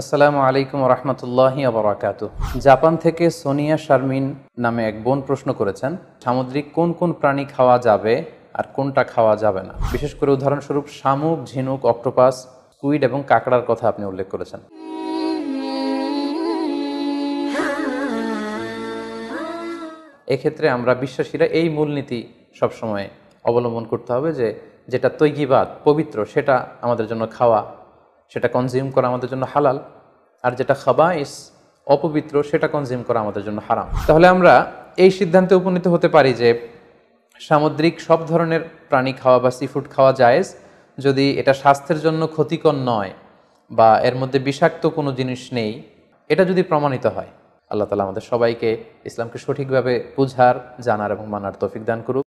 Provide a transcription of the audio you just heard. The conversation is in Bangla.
আসসালামু আলাইকুম রহমতুল্লাহ আবরাকাত জাপান থেকে সোনিয়া শারমিন নামে এক বোন প্রশ্ন করেছেন সামুদ্রিক কোন কোন প্রাণী খাওয়া যাবে আর কোনটা খাওয়া যাবে না বিশেষ করে উদাহরণস্বরূপ শামুক ঝিনুক অক্টোপাস কুইড এবং কাঁকড়ার কথা আপনি উল্লেখ করেছেন এক্ষেত্রে আমরা বিশ্বাসীরা এই মূলনীতি সবসময় অবলম্বন করতে হবে যে যেটা তৈগিবাদ পবিত্র সেটা আমাদের জন্য খাওয়া সেটা কনজিউম করা আমাদের জন্য হালাল আর যেটা খাবাইস অপবিত্র সেটা কনজিউম করা আমাদের জন্য হারাম তাহলে আমরা এই সিদ্ধান্তে উপনীত হতে পারি যে সামুদ্রিক সব ধরনের প্রাণী খাওয়া বা সিফুড খাওয়া জায়েজ যদি এটা স্বাস্থ্যের জন্য ক্ষতিকর নয় বা এর মধ্যে বিষাক্ত কোনো জিনিস নেই এটা যদি প্রমাণিত হয় আল্লাহ তালা আমাদের সবাইকে ইসলামকে সঠিকভাবে বুঝার জানার এবং মানার তৌফিক দান করুক